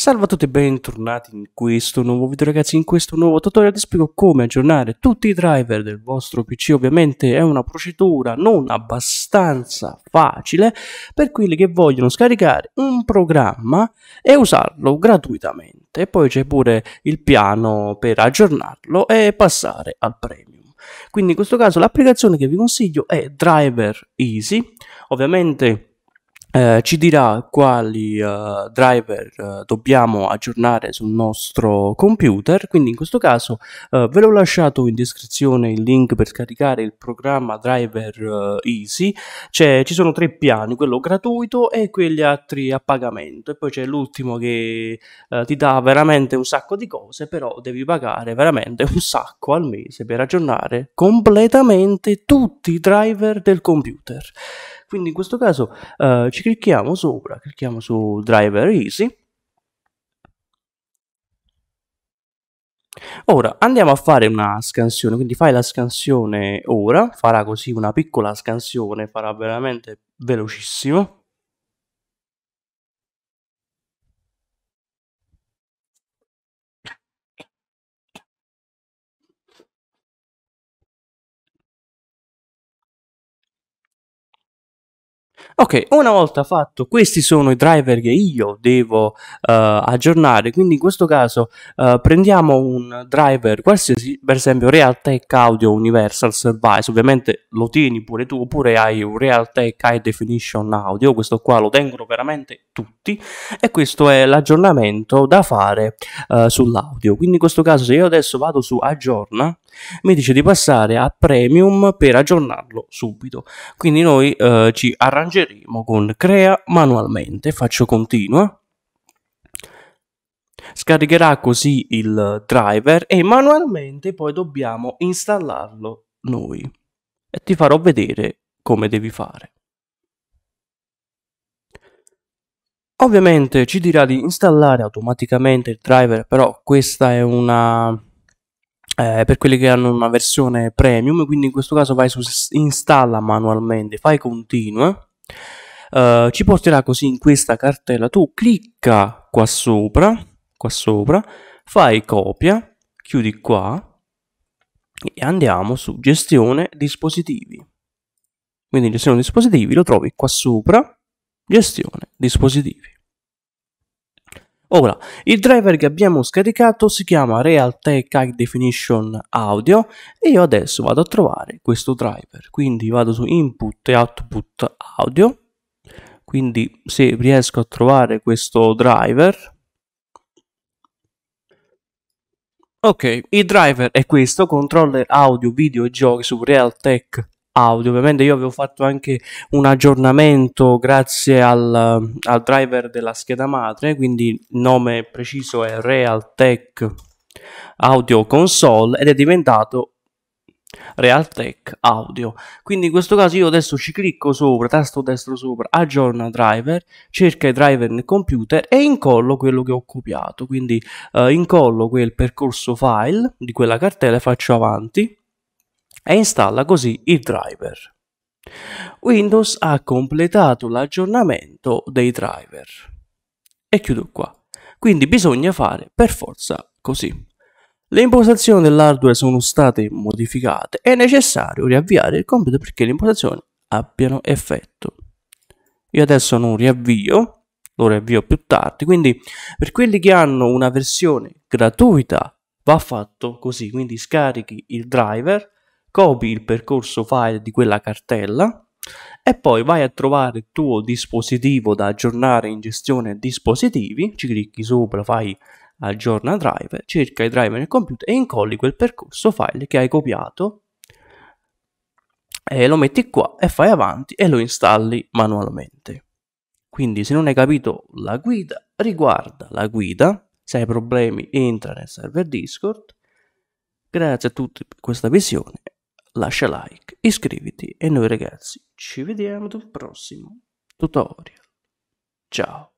Salve a tutti e bentornati in questo nuovo video ragazzi, in questo nuovo tutorial ti spiego come aggiornare tutti i driver del vostro PC, ovviamente è una procedura non abbastanza facile per quelli che vogliono scaricare un programma e usarlo gratuitamente, poi c'è pure il piano per aggiornarlo e passare al premium. Quindi in questo caso l'applicazione che vi consiglio è Driver Easy, ovviamente eh, ci dirà quali eh, driver eh, dobbiamo aggiornare sul nostro computer quindi in questo caso eh, ve l'ho lasciato in descrizione il link per scaricare il programma driver eh, easy c'è, ci sono tre piani quello gratuito e quegli altri a pagamento e poi c'è l'ultimo che eh, ti dà veramente un sacco di cose però devi pagare veramente un sacco al mese per aggiornare completamente tutti i driver del computer quindi in questo caso eh, ci clicchiamo sopra, clicchiamo su Driver Easy. Ora andiamo a fare una scansione, quindi fai la scansione ora, farà così una piccola scansione, farà veramente velocissimo. Ok, una volta fatto, questi sono i driver che io devo uh, aggiornare, quindi in questo caso uh, prendiamo un driver qualsiasi, per esempio Realtek Audio Universal Service, ovviamente lo tieni pure tu, oppure hai un Realtek High Definition Audio, questo qua lo tengono veramente tutti e questo è l'aggiornamento da fare uh, sull'audio. Quindi in questo caso se io adesso vado su aggiorna, mi dice di passare a premium per aggiornarlo subito quindi noi eh, ci arrangeremo con crea manualmente faccio continua scaricherà così il driver e manualmente poi dobbiamo installarlo noi e ti farò vedere come devi fare ovviamente ci dirà di installare automaticamente il driver però questa è una eh, per quelli che hanno una versione premium, quindi in questo caso vai su installa manualmente, fai continua, eh, ci porterà così in questa cartella, tu clicca qua sopra, qua sopra, fai copia, chiudi qua e andiamo su gestione dispositivi. Quindi gestione dispositivi lo trovi qua sopra, gestione dispositivi. Ora, il driver che abbiamo scaricato si chiama Realtek High Definition Audio e io adesso vado a trovare questo driver, quindi vado su Input e Output Audio, quindi se riesco a trovare questo driver... Ok, il driver è questo, controller audio, video e giochi su Realtek audio. Ovviamente io avevo fatto anche un aggiornamento grazie al, al driver della scheda madre, quindi il nome preciso è Realtek Audio Console ed è diventato Realtek Audio. Quindi in questo caso io adesso ci clicco sopra, tasto destro sopra, aggiorna driver, cerca i driver nel computer e incollo quello che ho copiato. Quindi eh, incollo quel percorso file di quella cartella e faccio avanti e installa così il driver. Windows ha completato l'aggiornamento dei driver. E chiudo qua. Quindi bisogna fare per forza così. Le impostazioni dell'hardware sono state modificate, è necessario riavviare il computer perché le impostazioni abbiano effetto. Io adesso non riavvio, lo riavvio più tardi, quindi per quelli che hanno una versione gratuita va fatto così, quindi scarichi il driver, copi il percorso file di quella cartella e poi vai a trovare il tuo dispositivo da aggiornare in gestione dispositivi, ci clicchi sopra, fai aggiorna driver, cerca i driver nel computer e incolli quel percorso file che hai copiato e lo metti qua e fai avanti e lo installi manualmente. Quindi se non hai capito la guida, riguarda la guida, se hai problemi entra nel server Discord. Grazie a tutti per questa visione lascia like, iscriviti e noi ragazzi ci vediamo ad un prossimo tutorial. Ciao!